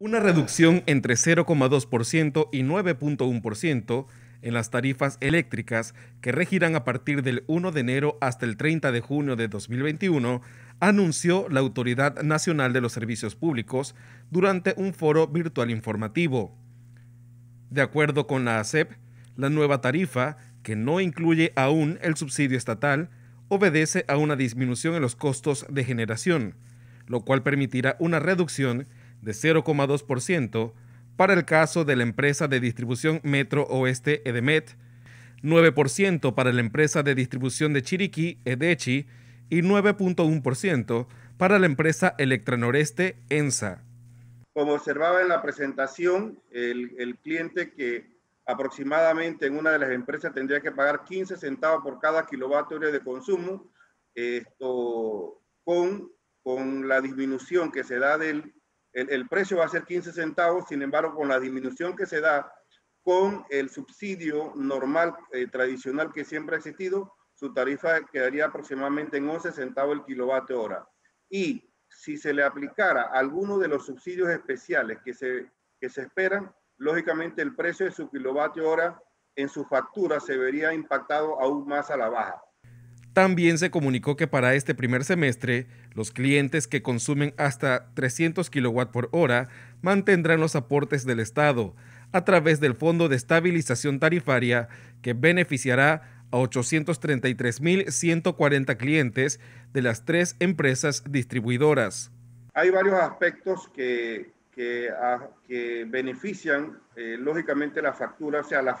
una reducción entre 0,2% y 9,1% en las tarifas eléctricas que regirán a partir del 1 de enero hasta el 30 de junio de 2021, anunció la Autoridad Nacional de los Servicios Públicos durante un foro virtual informativo. De acuerdo con la ASEP, la nueva tarifa, que no incluye aún el subsidio estatal, obedece a una disminución en los costos de generación, lo cual permitirá una reducción de 0,2%, para el caso de la empresa de distribución Metro Oeste Edemet, 9% para la empresa de distribución de Chiriquí Edechi y 9.1% para la empresa Electranoreste ENSA. Como observaba en la presentación, el, cliente que aproximadamente en una de las empresas tendría que pagar 15 centavos por cada kilovatio de consumo, esto con, con la disminución que se da del el, precio va a ser 15 centavos, sin embargo, con la disminución que se da con el subsidio normal eh, tradicional que siempre ha existido, su tarifa quedaría aproximadamente en 11 centavos el kilovatio hora. Y si se le aplicara alguno de los subsidios especiales que se, que se esperan, lógicamente el precio de su kilovatio hora en su factura se vería impactado aún más a la baja. También se comunicó que para este primer semestre, los clientes que consumen hasta 300 kW por hora mantendrán los aportes del Estado a través del Fondo de Estabilización Tarifaria que beneficiará a 833.140 clientes de las tres empresas distribuidoras. Hay varios aspectos que, que, ah, benefician eh, lógicamente la factura, o sea, la,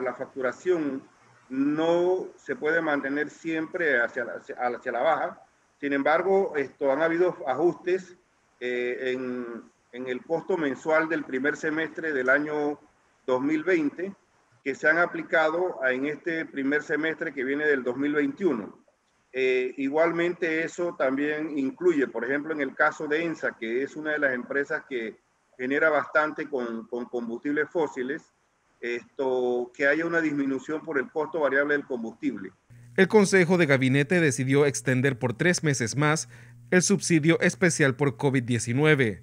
la facturación no se puede mantener siempre hacia la, baja. Sin embargo, esto, han habido ajustes eh, en, el costo mensual del primer semestre del año 2020 que se han aplicado en este primer semestre que viene del 2021. Eh, igualmente eso también incluye, por ejemplo, en el caso de ENSA, que es una de las empresas que genera bastante con combustibles fósiles, esto, que haya una disminución por el costo variable del combustible. El Consejo de Gabinete decidió extender por tres meses más el subsidio especial por COVID-19.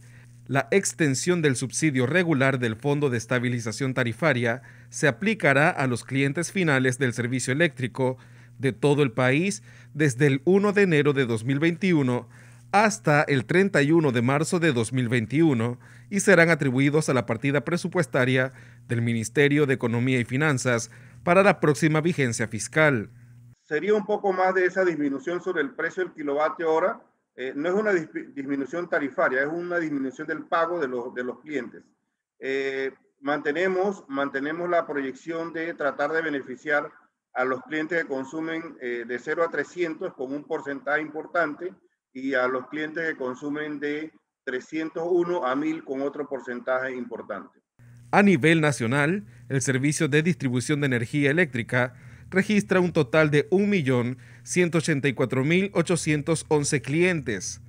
La extensión del subsidio regular del Fondo de Estabilización Tarifaria se aplicará a los clientes finales del servicio eléctrico de todo el país desde el 1 de enero de 2021 hasta el 31 de marzo de 2021 y serán atribuidos a la partida presupuestaria del Ministerio de Economía y Finanzas para la próxima vigencia fiscal. Sería un poco más de esa disminución sobre el precio del kilovatio hora. Eh, no es una disminución tarifaria, es una disminución del pago de, los, de los clientes. Eh, mantenemos, mantenemos la proyección de tratar de beneficiar a los clientes que consumen eh, de 0 a 300 con un porcentaje importante y a los clientes que consumen de 301 a 1000 con otro porcentaje importante. A nivel nacional, el servicio de distribución de energía eléctrica registra un total de 1.184.811 clientes.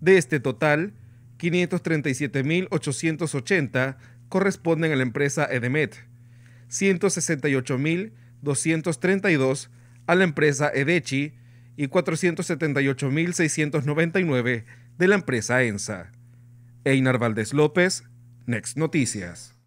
De este total, 537.880 corresponden a la empresa Edemet, 168.232 a la empresa Edechi, y 478.699 de la empresa ENSA. Einar Valdés López, Next Noticias.